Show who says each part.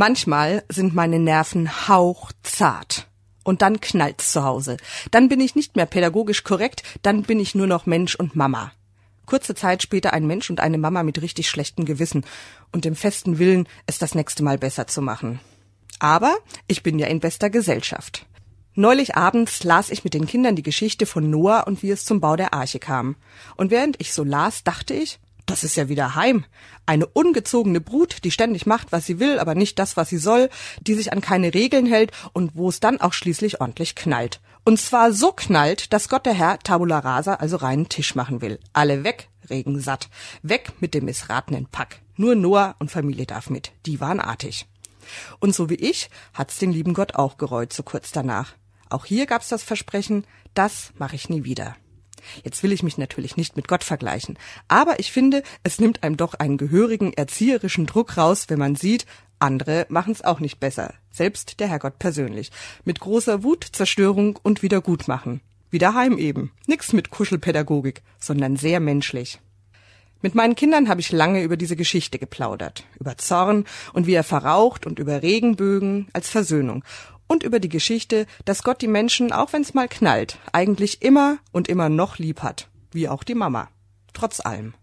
Speaker 1: Manchmal sind meine Nerven hauchzart. Und dann knallt's zu Hause. Dann bin ich nicht mehr pädagogisch korrekt, dann bin ich nur noch Mensch und Mama. Kurze Zeit später ein Mensch und eine Mama mit richtig schlechtem Gewissen und dem festen Willen, es das nächste Mal besser zu machen. Aber ich bin ja in bester Gesellschaft. Neulich abends las ich mit den Kindern die Geschichte von Noah und wie es zum Bau der Arche kam. Und während ich so las, dachte ich, das ist ja wieder Heim. Eine ungezogene Brut, die ständig macht, was sie will, aber nicht das, was sie soll, die sich an keine Regeln hält und wo es dann auch schließlich ordentlich knallt. Und zwar so knallt, dass Gott der Herr Tabula Rasa also reinen Tisch machen will. Alle weg, Regen satt. Weg mit dem missratenen Pack. Nur Noah und Familie darf mit. Die waren artig. Und so wie ich hat's den lieben Gott auch gereut, so kurz danach. Auch hier gab's das Versprechen, das mache ich nie wieder. Jetzt will ich mich natürlich nicht mit Gott vergleichen, aber ich finde, es nimmt einem doch einen gehörigen erzieherischen Druck raus, wenn man sieht, andere machen's auch nicht besser, selbst der Herrgott persönlich, mit großer Wut, Zerstörung und Wiedergutmachen. Wie daheim eben, nix mit Kuschelpädagogik, sondern sehr menschlich. Mit meinen Kindern habe ich lange über diese Geschichte geplaudert, über Zorn und wie er verraucht und über Regenbögen als Versöhnung und über die Geschichte, dass Gott die Menschen, auch wenn's mal knallt, eigentlich immer und immer noch lieb hat, wie auch die Mama. Trotz allem.